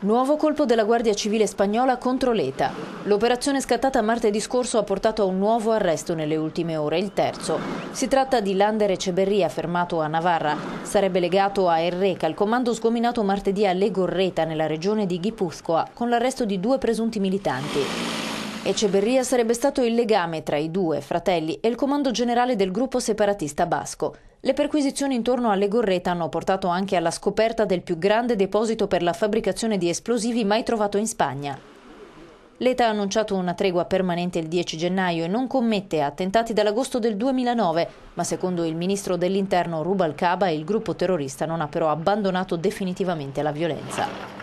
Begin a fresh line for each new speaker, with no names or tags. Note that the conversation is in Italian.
Nuovo colpo della Guardia Civile spagnola contro l'ETA. L'operazione scattata martedì scorso ha portato a un nuovo arresto nelle ultime ore, il terzo. Si tratta di Lander Eceberria, fermato a Navarra. Sarebbe legato a Erreca, il comando sgominato martedì a Legorreta, nella regione di Gipuzkoa, con l'arresto di due presunti militanti. Eceberria sarebbe stato il legame tra i due fratelli e il comando generale del gruppo separatista basco. Le perquisizioni intorno alle Gorreta hanno portato anche alla scoperta del più grande deposito per la fabbricazione di esplosivi mai trovato in Spagna. L'ETA ha annunciato una tregua permanente il 10 gennaio e non commette attentati dall'agosto del 2009, ma secondo il ministro dell'interno Rubalcaba il gruppo terrorista non ha però abbandonato definitivamente la violenza.